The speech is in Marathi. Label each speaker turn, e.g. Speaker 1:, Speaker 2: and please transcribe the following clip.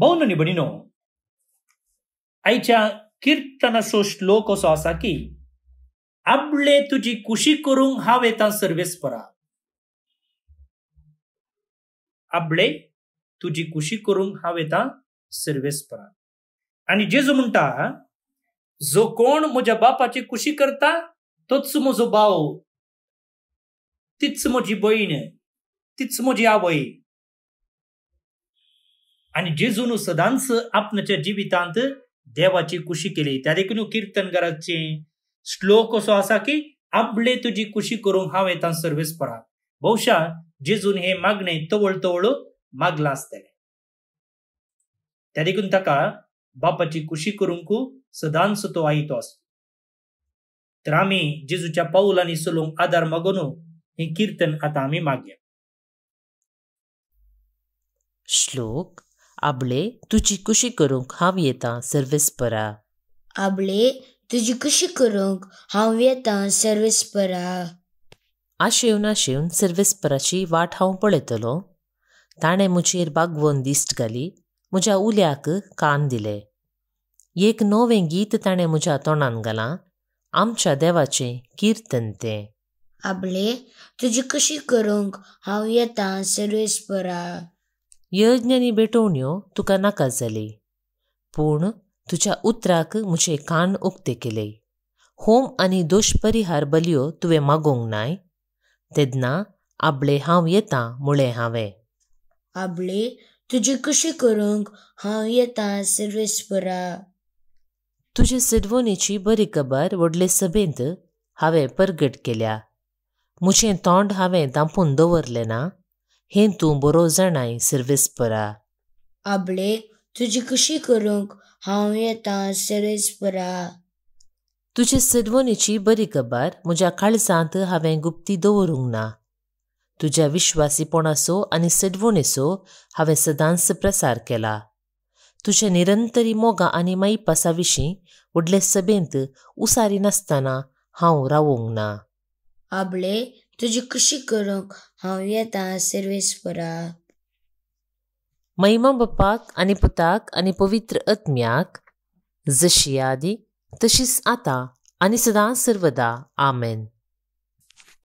Speaker 1: बहनों निबडिनो आईच्या कीर्तन सो श्लोक असो असा की आपले तुझी कुशी करूंक हांव येता सर्वेस्परा आपळे तुझी कुशी करूंक हांव येता सर्वेस्परा आनी जेजू म्हणटा जो कोण म्हज्या बापाची कुशी करता तोच म्हजो भाव तीच म्हजी भयण तीच म्हजी आवय आणि जेजून सदांस आपणाच्या जिवितांत देवाची कुशी केली त्या देखील कीर्तनकाराचे श्लोक असो असा की आपले तुझी कुशी करू हा तां सर्वेस परा बहुशा जेजून हे मागणे तवळ तवळ मागला असतले त्या देखून ताका बापाची कुशी करूंक सदांच तो आयतो आसता तर आम्ही जेजूच्या पाऊलांनी सलोंग आधार मागून हे कीर्तन आता आम्ही मागया
Speaker 2: श्लोक आबळे तुजी कशी करूंक हांव येता सर्वेस्परा
Speaker 3: आबळे तुजी कशी करूंक हांव येतां सर्वेस्परा
Speaker 2: आशेव नाशेवन सर्वेस्पराची वाट हांव पळयतलो ताणे म्हजेर बागवून दिश्ट घाली म्हज्या उल्याक कान दिले एक नवें गीत ताणे म्हज्या तोंडान घालां आमच्या देवाचें कीर्तन तें
Speaker 3: आबळे तुजी कशी करूंक हांव येतां सर्वेस्परा
Speaker 2: यज्ञानी बेटोवण्यो तुका नाका जाली पूण तुज्या उतराक म्हजें कान उक्ते केले होम आनी दोश परिहार बलयो तुवें मागोवंक नाय तेदना आबळे हांव येता मुळे हांवें
Speaker 3: आबळे तुजी कशें करूंक हांव येता सर्वेश्वरा
Speaker 2: तुजे सिडवणेची बरी खबर व्हडले सभेंत हांवें परगट केल्या म्हजें तोंड हांवें दांपून दवरलें ना हे तूं बरो जाणाय परा
Speaker 3: आबळे तुजी कशी करूंक हांव येता परा
Speaker 2: तुजे सदवणीची बरी खबर म्हज्या काळजांत हांवें गुप्ती दवरूंक ना तुज्या विश्वासीपणाचो आनी सडवणेचो हांवें सदांच प्रसार केला तुज्या निरंतरी मोगा आनी विशीं व्हडले सभेंत उसारी नासतना हांव रावूंक ना
Speaker 3: आबळे तुजी कशी करूंक हांव येता सर्वेस
Speaker 2: महिमा बापाक आनी पुताक आणि पवित्र आत्म्याक जशी आदी तशीच आतां आणि सदां सर्वदा आमेन